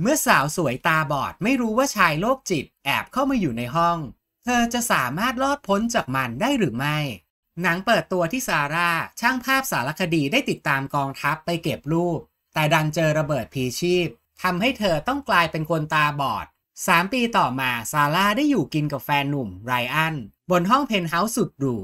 เมื่อสาวสวยตาบอด ไม่รู้ว่าชายโรคจิตแอบเข้ามาอยู่ในห้อง เธอจะสามารถรอดพ้นจากมันได้หรือไม่ หนังเปิดตัวที่ซาร่า ช่างภาพสารคดีได้ติดตามกองทัพไปเก็บรูป แต่ดันเจอระเบิดพีชีพทำให้เธอต้องกลายเป็นคนตาบอดสามปีต่อมาซาร่าได้อยู่กินกับแฟนหนุ่มไรอัน บนห้องเพนท์เฮาส์สุดหรู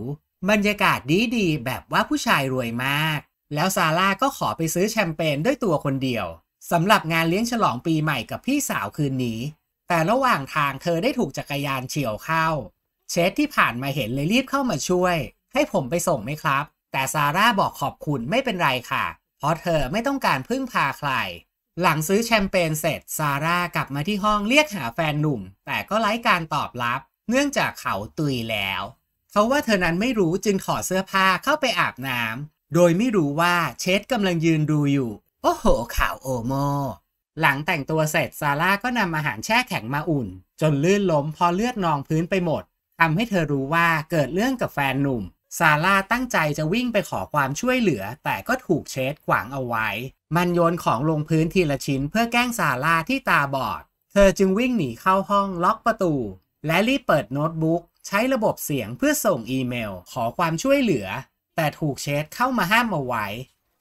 บรรยากาศดีๆแบบว่าผู้ชายรวยมาก แล้วซาร่าก็ขอไปซื้อแชมเปญด้วยตัวคนเดียวสำหรับงานเลี้ยงฉลองปีใหม่กับพี่สาวคืนนี้ แต่ระหว่างทางเธอได้ถูกจักรยานเฉียวเข้า เชฟที่ผ่านมาเห็นเลยรีบเข้ามาช่วย ให้ผมไปส่งไหมครับ แต่ซาร่าบอกขอบคุณไม่เป็นไรค่ะเพราะเธอไม่ต้องการพึ่งพาใคร หลังซื้อแชมเปญเสร็จซาร่ากลับมาที่ห้องเรียกหาแฟนหนุ่ม แต่ก็ไร้การตอบรับ เนื่องจากเขาตุยแล้วเขาว่าเธอนั้นไม่รู้จึงถอดเสื้อผ้าเข้าไปอาบน้ำโดยไม่รู้ว่าเชสกำลังยืนดูอยู่โอ้โหข่าวโอโมหลังแต่งตัวเสร็จซาร่าก็นำอาหารแช่แข็งมาอุ่น จนลื่นล้มพอเลือดนองพื้นไปหมดทำให้เธอรู้ว่าเกิดเรื่องกับแฟนหนุ่ม ซาร่าตั้งใจจะวิ่งไปขอความช่วยเหลือ แต่ก็ถูกเชดขวางเอาไว้ มันโยนของลงพื้นทีละชิ้นเพื่อแกล้งซาร่าที่ตาบอด เธอจึงวิ่งหนีเข้าห้องล็อกประตู และรีบเปิดโน้ตบุ๊กใช้ระบบเสียงเพื่อส่งอีเมล ขอความช่วยเหลือ แต่ถูกเชดเข้ามาห้ามเอาไว้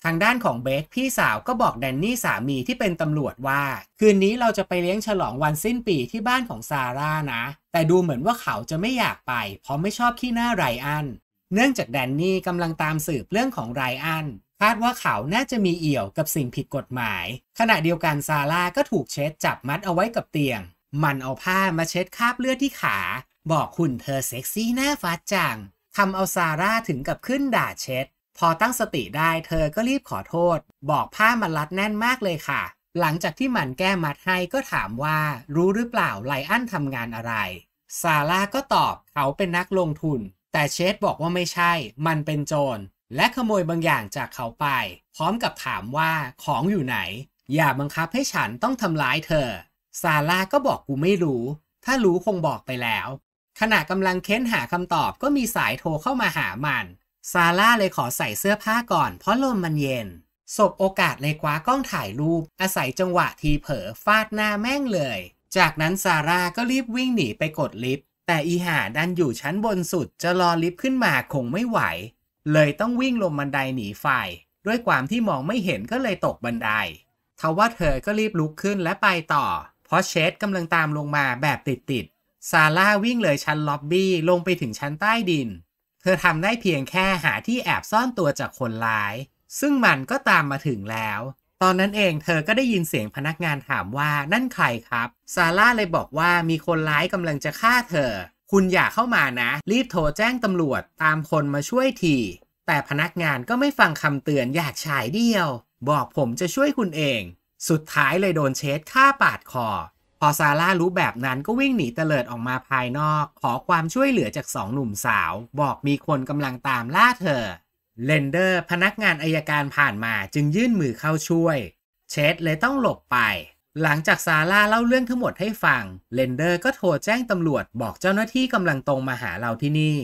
ทางด้านของเบสพี่สาวก็บอกแดนนี่สามีที่เป็นตำรวจว่าคืนนี้เราจะไปเลี้ยงฉลองวันสิ้นปีที่บ้านของซาร่านะ แต่ดูเหมือนว่าเขาจะไม่อยากไปเพราะไม่ชอบขี้หน้าไรอันเนื่องจากแดนนี่กำลังตามสืบเรื่องของไรอันคาดว่าเขาน่าจะมีเอี่ยวกับสิ่งผิดกฎหมาย ขณะเดียวกันซาร่าก็ถูกเช็ดจับมัดเอาไว้กับเตียง มันเอาผ้ามาเช็ดคราบเลือดที่ขา บอกคุณเธอเซ็กซี่หน้าฟัดจังทำเอาซาร่าถึงกับขึ้นด่าเช็ดพอตั้งสติได้เธอก็รีบขอโทษ บอกผ้ามันรัดแน่นมากเลยค่ะ หลังจากที่มันแก้มัดให้ก็ถามว่ารู้หรือเปล่าไลอันทำงานอะไรซาร่าก็ตอบเขาเป็นนักลงทุน แต่เชดบอกว่าไม่ใช่มันเป็นโจร และขโมยบางอย่างจากเขาไป พร้อมกับถามว่าของอยู่ไหน อย่าบังคับให้ฉันต้องทำร้ายเธอซาร่าก็บอกกูไม่รู้ ถ้ารู้คงบอกไปแล้ว ขณะกำลังเค้นหาคำตอบก็มีสายโทรเข้ามาหามันซาร่าเลยขอใส่เสื้อผ้าก่อนเพราะลมมันเย็น สบโอกาสเลยคว้ากล้องถ่ายรูป อาศัยจังหวะทีเผลอฟาดหน้าแม่งเลย จากนั้นซาร่าก็รีบวิ่งหนีไปกดลิฟต์แต่อีหาดันอยู่ชั้นบนสุดจะรอลิฟต์ขึ้นมาคงไม่ไหว เลยต้องวิ่งลงบันไดหนีไฟด้วยความที่มองไม่เห็นก็เลยตกบันได ทว่าเธอก็รีบลุกขึ้นและไปต่อเพราะเชดกำลังตามลงมาแบบติดๆซาร่าวิ่งเลยชั้นล็อบบี้ลงไปถึงชั้นใต้ดินเธอทำได้เพียงแค่หาที่แอบซ่อนตัวจากคนร้าย ซึ่งมันก็ตามมาถึงแล้ว ตอนนั้นเองเธอก็ได้ยินเสียงพนักงานถามว่านั่นใครครับ ซาร่าเลยบอกว่ามีคนร้ายกำลังจะฆ่าเธอ คุณอย่าเข้ามานะ รีบโทรแจ้งตำรวจตามคนมาช่วยที แต่พนักงานก็ไม่ฟังคำเตือนอยากฉายเดียว บอกผมจะช่วยคุณเอง สุดท้ายเลยโดนเชสฆ่าปาดคอพอซาร่ารู้แบบนั้นก็วิ่งหนีเตลิดออกมาภายนอก ขอความช่วยเหลือจากสองหนุ่มสาว บอกมีคนกำลังตามล่าเธอ เลนเดอร์พนักงานอายการผ่านมาจึงยื่นมือเข้าช่วย เชดเลยต้องหลบไป หลังจากซาร่าเล่าเรื่องทั้งหมดให้ฟัง เลนเดอร์ก็โทรแจ้งตำรวจ บอกเจ้าหน้าที่กำลังตรงมาหาเราที่นี่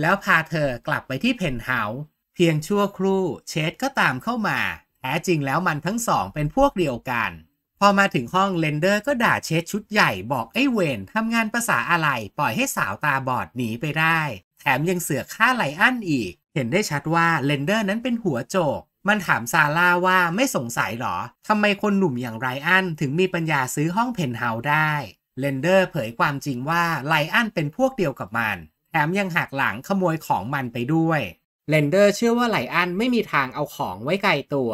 แล้วพาเธอกลับไปที่เพนท์เฮาส์เพียงชั่วครู่เชดก็ตามเข้ามาแท้จริงแล้วมันทั้งสองเป็นพวกเดียวกันพอมาถึงห้องเลนเดอร์ก็ด่าเชดชุดใหญ่บอกไอ้เวนทำงานภาษาอะไรปล่อยให้สาวตาบอดหนีไปได้ แถมยังเสือกฆ่าไลอันอีก เห็นได้ชัดว่าเลนเดอร์นั้นเป็นหัวโจก มันถามซาร่าว่าไม่สงสัยหรอ ทำไมคนหนุ่มอย่างไรอันถึงมีปัญญาซื้อห้องเพนท์เฮาส์ได้เลนเดอร์เผยความจริงว่าไลอันเป็นพวกเดียวกับมัน แถมยังหักหลังขโมยของมันไปด้วยเลนเดอร์เชื่อว่าไลอันไม่มีทางเอาของไว้ไกลตัว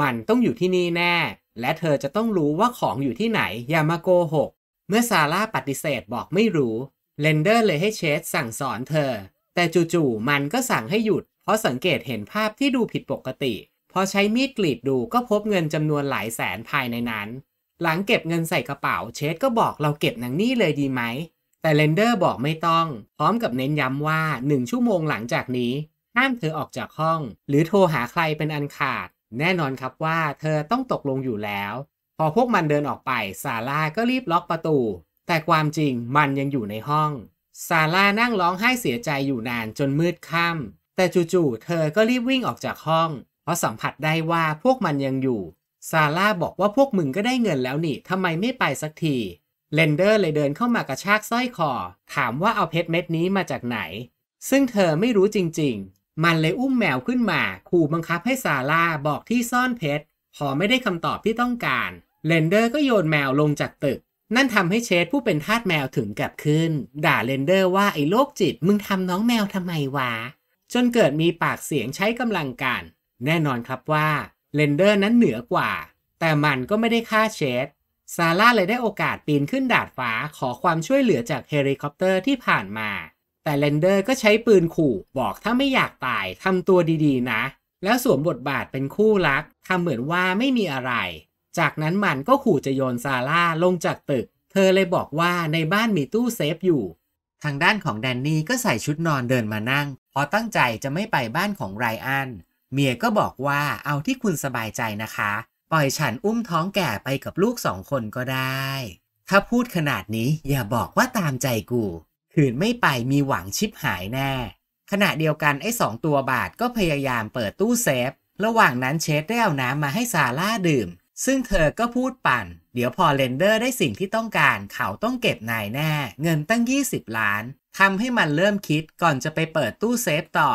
มันต้องอยู่ที่นี่แน่และเธอจะต้องรู้ว่าของอยู่ที่ไหนอย่ามาโกหกเมื่อซาร่าปฏิเสธบอกไม่รู้ เลนเดอร์เลยให้เชสสั่งสอนเธอ แต่จู่ๆมันก็สั่งให้หยุด เพราะสังเกตเห็นภาพที่ดูผิดปกติ พอใช้มีดกรีดดูก็พบเงินจำนวนหลายแสนภายในนั้น หลังเก็บเงินใส่กระเป๋า เชสก็บอกเราเก็บหนังนี่เลยดีไหมแต่เลนเดอร์บอกไม่ต้อง พร้อมกับเน้นย้ำว่าหนึ่งชั่วโมงหลังจากนี้ ห้ามเธอออกจากห้อง หรือโทรหาใครเป็นอันขาดแน่นอนครับว่าเธอต้องตกลงอยู่แล้ว พอพวกมันเดินออกไป ซาร่าก็รีบล็อกประตู แต่ความจริงมันยังอยู่ในห้อง ซาร่านั่งร้องไห้เสียใจอยู่นานจนมืดค่ำแต่จู่ๆเธอก็รีบวิ่งออกจากห้องเพราะสัมผัสได้ว่าพวกมันยังอยู่ ซาร่าบอกว่าพวกมึงก็ได้เงินแล้วนี่ทำไมไม่ไปสักทีเลนเดอร์เลยเดินเข้ามากระชากสร้อยคอถามว่าเอาเพชรเม็ดนี้มาจากไหน ซึ่งเธอไม่รู้จริงมันเลยอุ้มแมวขึ้นมาขู่บังคับให้ซาร่าบอกที่ซ่อนเพชรพอไม่ได้คำตอบที่ต้องการ เลนเดอร์ก็โยนแมวลงจากตึก นั่นทำให้เชดผู้เป็นทาสแมวถึงกับขึ้น ด่าเลนเดอร์ว่าไอ้โรคจิตมึงทำน้องแมวทำไมวะ จนเกิดมีปากเสียงใช้กำลังกัน แน่นอนครับว่าเลนเดอร์นั้นเหนือกว่า แต่มันก็ไม่ได้ฆ่าเชดซาร่าเลยได้โอกาสปีนขึ้นดาดฟ้าขอความช่วยเหลือจากเฮลิคอปเตอร์ที่ผ่านมาแต่เลนเดอร์ก็ใช้ปืนขู่ บอกถ้าไม่อยากตาย ทำตัวดีๆ นะ แล้วสวมบทบาทเป็นคู่รักทำเหมือนว่าไม่มีอะไร จากนั้นมันก็ขู่จะโยนซาร่าลงจากตึก เธอเลยบอกว่าในบ้านมีตู้เซฟอยู่ ทางด้านของแดนนี่ก็ใส่ชุดนอนเดินมานั่งเพราะตั้งใจจะไม่ไปบ้านของไรอัน เมียก็บอกว่าเอาที่คุณสบายใจนะคะ ปล่อยฉันอุ้มท้องแก่ไปกับลูกสองคนก็ได้ ถ้าพูดขนาดนี้อย่าบอกว่าตามใจกูขืนไม่ไปมีหวังชิปหายแน่ ขณะเดียวกัน ไอ้สองตัวบาทก็พยายามเปิดตู้เซฟ ระหว่างนั้นเชดได้เอาน้ำมาให้ซาร่าดื่ม ซึ่งเธอก็พูดปั่น เดี๋ยวพอเรนเดอร์ได้สิ่งที่ต้องการเขาต้องเก็บนายแน่เงินตั้ง 20 ล้านทำให้มันเริ่มคิดก่อนจะไปเปิดตู้เซฟต่อ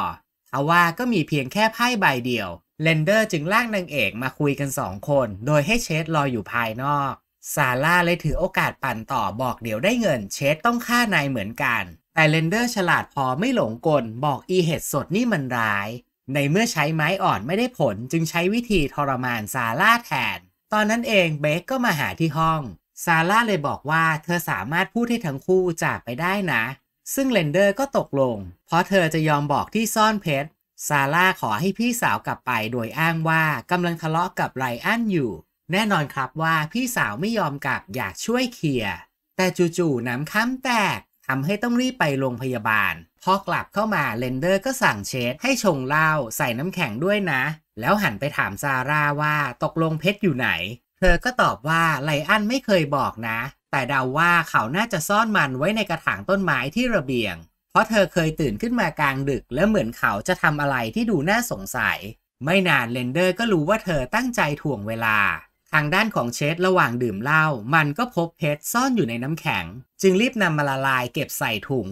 เอาว่าก็มีเพียงแค่ไพ่ใบเดียว เลนเดอร์จึงลากนางเอกมาคุยกันสองคน โดยให้เชดรออยู่ภายนอกซาร่าเลยถือโอกาสปั่นต่อบอกเดี๋ยวได้เงินเชสต้องฆ่านายเหมือนกัน แต่เลนเดอร์ฉลาดพอไม่หลงกลบอกอีเห็ดสดนี่มันร้าย ในเมื่อใช้ไม้อ่อนไม่ได้ผลจึงใช้วิธีทรมานซาร่าแทน ตอนนั้นเองเบคก็มาหาที่ห้อง ซาร่าเลยบอกว่าเธอสามารถพูดให้ทั้งคู่จากไปได้นะ ซึ่งเลนเดอร์ก็ตกลง เพราะเธอจะยอมบอกที่ซ่อนเพชรซาร่าขอให้พี่สาวกลับไปโดยอ้างว่ากำลังทะเลาะกับไรอันอยู่แน่นอนครับว่าพี่สาวไม่ยอมกลับอยากช่วยเคลียร์ แต่จู่ๆน้ำค้ำแตกทำให้ต้องรีบไปโรงพยาบาล พอกลับเข้ามาเลนเดอร์ก็สั่งเชดให้ชงเหล้าใส่น้ำแข็งด้วยนะ แล้วหันไปถามซาร่าว่าตกลงเพชรอยู่ไหน เธอก็ตอบว่าไลอันไม่เคยบอกนะ แต่เดาว่าเขาน่าจะซ่อน มันไว้ในกระถางต้นไม้ที่ระเบียง เพราะเธอเคยตื่นขึ้นมากลางดึกและเหมือนเขาจะทำอะไรที่ดูน่าสงสัย ไม่นานเลนเดอร์ก็รู้ว่าเธอตั้งใจถ่วงเวลาทางด้านของเชดระหว่างดื่มเหล้ามันก็พบเพชร ซ่อนอยู่ในน้ำแข็ง จึงรีบนำมาละลายเก็บใส่ถุง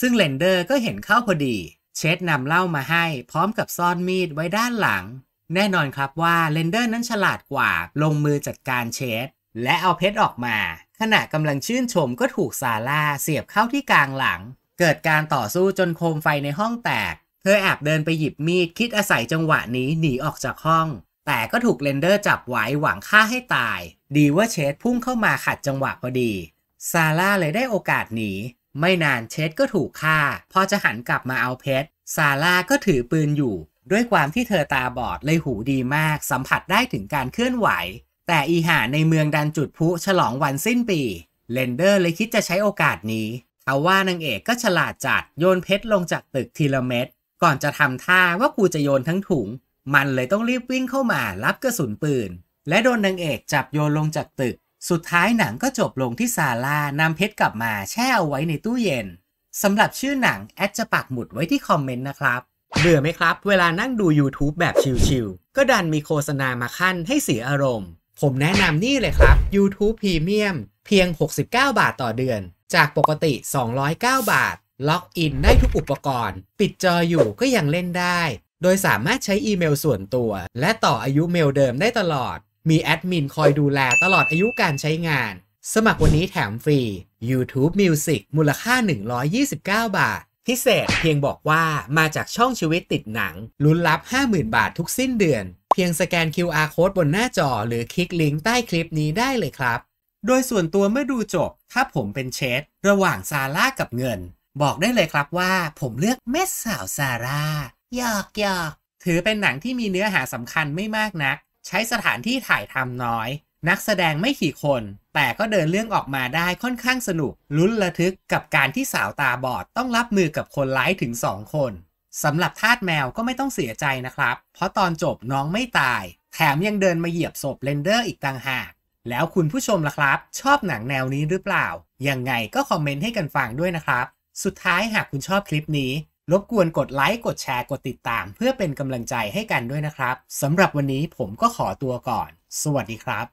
ซึ่งเลนเดอร์ก็เห็นเข้าพอดี เชดนำเหล้ามาให้ พร้อมกับซ่อนมีดไว้ด้านหลัง แน่นอนครับว่าเลนเดอร์นั้นฉลาดกว่า ลงมือจัดการเชดและเอาเพชรออกมา ขณะกำลังชื่นชมก็ถูกซาร่าเสียบเข้าที่กลางหลัง เกิดการต่อสู้จนโคมไฟในห้องแตกเธอแอบเดินไปหยิบมีดคิดอาศัยจังหวะนี้หนีออกจากห้องแต่ก็ถูกเรนเดอร์จับไว้หวังฆ่าให้ตาย ดีว่าเชดพุ่งเข้ามาขัดจังหวะพอดี ซาร่าเลยได้โอกาสหนีไม่นานเชดก็ถูกฆ่า พอจะหันกลับมาเอาเพชรซาร่าก็ถือปืนอยู่ ด้วยความที่เธอตาบอดเลยหูดีมาก สัมผัสได้ถึงการเคลื่อนไหว แต่อีหาในเมืองดันจุดพุฉลองวันสิ้นปีเรนเดอร์เลยคิดจะใช้โอกาสนี้ เอาว่านางเอกก็ฉลาดจัดโยนเพชรลงจากตึกทีละเม็ดก่อนจะทำท่าว่ากูจะโยนทั้งถุงมันเลยต้องรีบวิ่งเข้ามารับกระสุนปืน และโดนนางเอกจับโยนลงจากตึก สุดท้ายหนังก็จบลงที่ซาลานำเพชรกลับมาแช่เอาไว้ในตู้เย็นสำหรับชื่อหนัง แอดจะปักหมุดไว้ที่คอมเมนต์นะครับเบื่อไหมครับ เวลานั่งดู YouTube แบบชิลๆก็ดันมีโฆษณามาขั้นให้เสียอารมณ์ ผมแนะนำนี่เลยครับ YouTube Premium เพียง 69 บาทต่อเดือน จากปกติ 209 บาทล็อกอินได้ทุกอุปกรณ์ ปิดจออยู่ก็ยังเล่นได้โดยสามารถใช้อีเมลส่วนตัว และต่ออายุเมลเดิมได้ตลอด มีแอดมินคอยดูแลตลอดอายุการใช้งาน สมัครวันนี้แถมฟรี YouTube Music มูลค่า 129 บาท พิเศษเพียงบอกว่ามาจากช่องชีวิตติดหนัง ลุ้นรับ 50,000 บาททุกสิ้นเดือน เพียงสแกน QR code บนหน้าจอ หรือคลิกลิงก์ใต้คลิปนี้ได้เลยครับ โดยส่วนตัวเมื่อดูจบถ้าผมเป็นเชดระหว่างซาร่ากับเงินบอกได้เลยครับว่า ผมเลือกแม่สาวซาร่ายากยากถือเป็นหนังที่มีเนื้อหาสำคัญไม่มากนัก ใช้สถานที่ถ่ายทำน้อย นักแสดงไม่ขี่คน แต่ก็เดินเรื่องออกมาได้ค่อนข้างสนุก ลุ้นระทึกกับการที่สาวตาบอด ต้องรับมือกับคนร้ายถึงสองคน สำหรับทาสแมวก็ไม่ต้องเสียใจนะครับ เพราะตอนจบน้องไม่ตาย แถมยังเดินมาเหยียบศพเรนเดอร์อีกต่างหาก แล้วคุณผู้ชมล่ะครับ ชอบหนังแนวนี้หรือเปล่า ยังไงก็คอมเมนต์ให้กันฟังด้วยนะครับ สุดท้ายหากคุณชอบคลิปนี้รบกวนกดไลค์กดแชร์กดติดตามเพื่อเป็นกำลังใจให้กันด้วยนะครับ สำหรับวันนี้ผมก็ขอตัวก่อน สวัสดีครับ